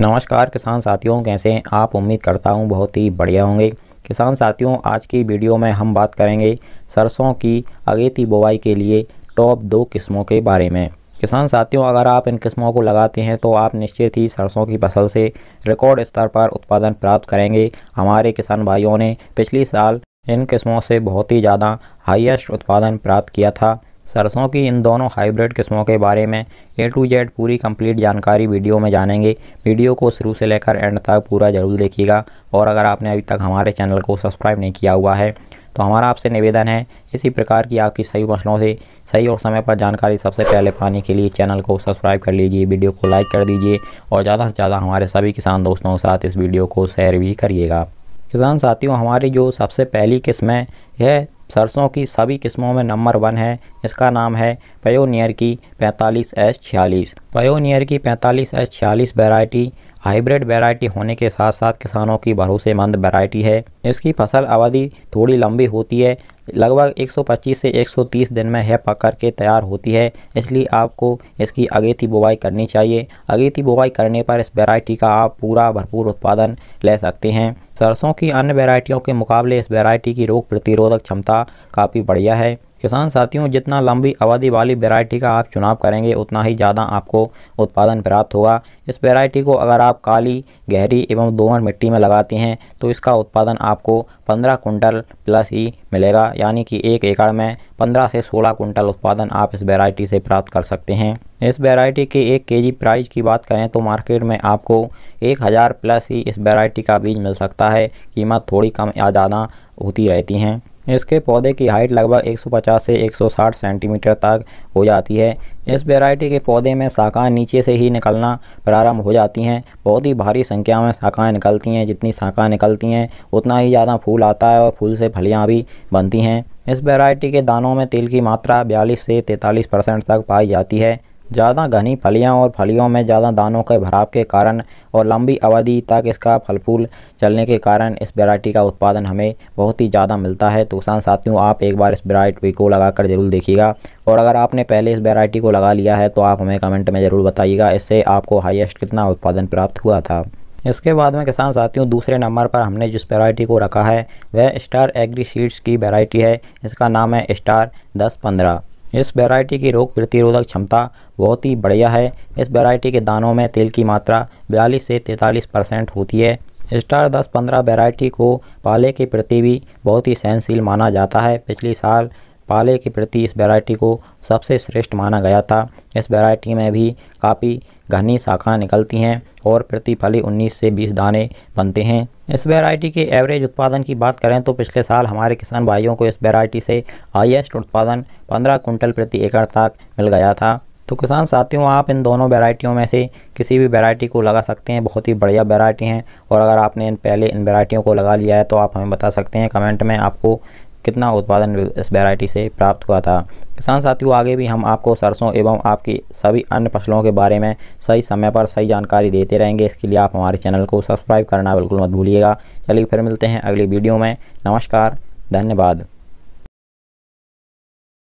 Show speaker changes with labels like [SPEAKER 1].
[SPEAKER 1] नमस्कार किसान साथियों कैसे हैं आप उम्मीद करता हूं बहुत ही बढ़िया होंगे किसान साथियों आज की वीडियो में हम बात करेंगे सरसों की अगेती बुवाई के लिए टॉप दो किस्मों के बारे में किसान साथियों अगर आप इन किस्मों को लगाते हैं तो आप निश्चित ही सरसों की फसल से रिकॉर्ड स्तर पर उत्पादन प्राप्त करेंगे हमारे किसान भाइयों ने पिछले साल इन किस्मों से बहुत ही ज़्यादा हाइएस्ट उत्पादन प्राप्त किया था सरसों की इन दोनों हाइब्रिड किस्मों के बारे में ए टू जेड पूरी कंप्लीट जानकारी वीडियो में जानेंगे वीडियो को शुरू से लेकर एंड तक पूरा ज़रूर देखिएगा और अगर आपने अभी तक हमारे चैनल को सब्सक्राइब नहीं किया हुआ है तो हमारा आपसे निवेदन है इसी प्रकार की आपकी सही मसलों से सही और समय पर जानकारी सबसे पहले पाने के लिए चैनल को सब्सक्राइब कर लीजिए वीडियो को लाइक कर दीजिए और ज़्यादा से ज़्यादा हमारे सभी किसान दोस्तों के साथ इस वीडियो को शेयर भी करिएगा किसान साथियों हमारी जो सबसे पहली किस्म है यह सरसों की सभी किस्मों में नंबर वन है इसका नाम है पयोनियर की पैंतालीस एस छियालीस पयोनियर की पैंतालीस एस छियालीस वेराइटी हाइब्रिड वेराइटी होने के साथ साथ किसानों की भरोसेमंद वेराइटी है इसकी फसल अवधि थोड़ी लंबी होती है लगभग 125 से 130 दिन में है पक के तैयार होती है इसलिए आपको इसकी अगेती बुवाई करनी चाहिए अगेती बुवाई करने पर इस वेराइटी का आप पूरा भरपूर उत्पादन ले सकते हैं सरसों की अन्य वेराइटियों के मुकाबले इस वेराइटी की रोग प्रतिरोधक क्षमता काफ़ी बढ़िया है किसान साथियों जितना लंबी अवधि वाली वेराइटी का आप चुनाव करेंगे उतना ही ज़्यादा आपको उत्पादन प्राप्त होगा इस वेराइटी को अगर आप काली गहरी एवं दोमट मिट्टी में लगाते हैं तो इसका उत्पादन आपको 15 कुंटल प्लस ही मिलेगा यानी कि एक एकड़ में 15 से 16 कुंटल उत्पादन आप इस वेराइटी से प्राप्त कर सकते हैं इस वेराइटी के एक जी प्राइस की बात करें तो मार्केट में आपको एक हज़ार प्लस ही इस वेराइटी का बीज मिल सकता है कीमत थोड़ी कम या ज़्यादा होती रहती हैं इसके पौधे की हाइट लगभग 150 से 160 सेंटीमीटर तक हो जाती है इस वेराइटी के पौधे में शाखाएँ नीचे से ही निकलना प्रारंभ हो जाती हैं बहुत ही भारी संख्या में शाखाएँ निकलती हैं जितनी शाखाएँ निकलती हैं उतना ही ज़्यादा फूल आता है और फूल से फलियाँ भी बनती हैं इस वेराइटी के दानों में तेल की मात्रा बयालीस से तैंतालीस परसेंट तक पाई जाती है ज़्यादा घनी फलियां और फलियों में ज़्यादा दानों के भराव के कारण और लंबी अवधि तक इसका फल फूल चलने के कारण इस वैरायटी का उत्पादन हमें बहुत ही ज़्यादा मिलता है तो किसान साथियों आप एक बार इस वैरायटी को लगा कर ज़रूर देखिएगा और अगर आपने पहले इस वैरायटी को लगा लिया है तो आप हमें कमेंट में ज़रूर बताइएगा इससे आपको हाइएस्ट कितना उत्पादन प्राप्त हुआ था इसके बाद में किसान साथियों दूसरे नंबर पर हमने जिस वेरायटी को रखा है वह स्टार एग्री सीड्स की वेराइटी है इसका नाम है स्टार दस पंद्रह इस वैरायटी की रोग प्रतिरोधक क्षमता बहुत ही बढ़िया है इस वैरायटी के दानों में तेल की मात्रा बयालीस से तैंतालीस परसेंट होती है स्टार दस पंद्रह वैरायटी को पाले के प्रति भी बहुत ही सहनशील माना जाता है पिछले साल पाले के प्रति इस वैरायटी को सबसे श्रेष्ठ माना गया था इस वैरायटी में भी काफ़ी घनी शाखाएँ निकलती हैं और प्रतिफली 19 से 20 दाने बनते हैं इस वेराइटी के एवरेज उत्पादन की बात करें तो पिछले साल हमारे किसान भाइयों को इस वेराइटी से हाइएस्ट उत्पादन 15 कुंटल प्रति एकड़ तक मिल गया था तो किसान साथियों आप इन दोनों वेराइटियों में से किसी भी वेराइटी को लगा सकते हैं बहुत ही बढ़िया वेराइटी हैं और अगर आपने इन पहले इन वेराइटियों को लगा लिया है तो आप हमें बता सकते हैं कमेंट में आपको कितना उत्पादन इस वैरायटी से प्राप्त हुआ था किसान साथियों आगे भी हम आपको सरसों एवं आपकी सभी अन्य फसलों के बारे में सही समय पर सही जानकारी देते रहेंगे इसके लिए आप हमारे चैनल को सब्सक्राइब करना बिल्कुल मत भूलिएगा चलिए फिर मिलते हैं अगली वीडियो में नमस्कार धन्यवाद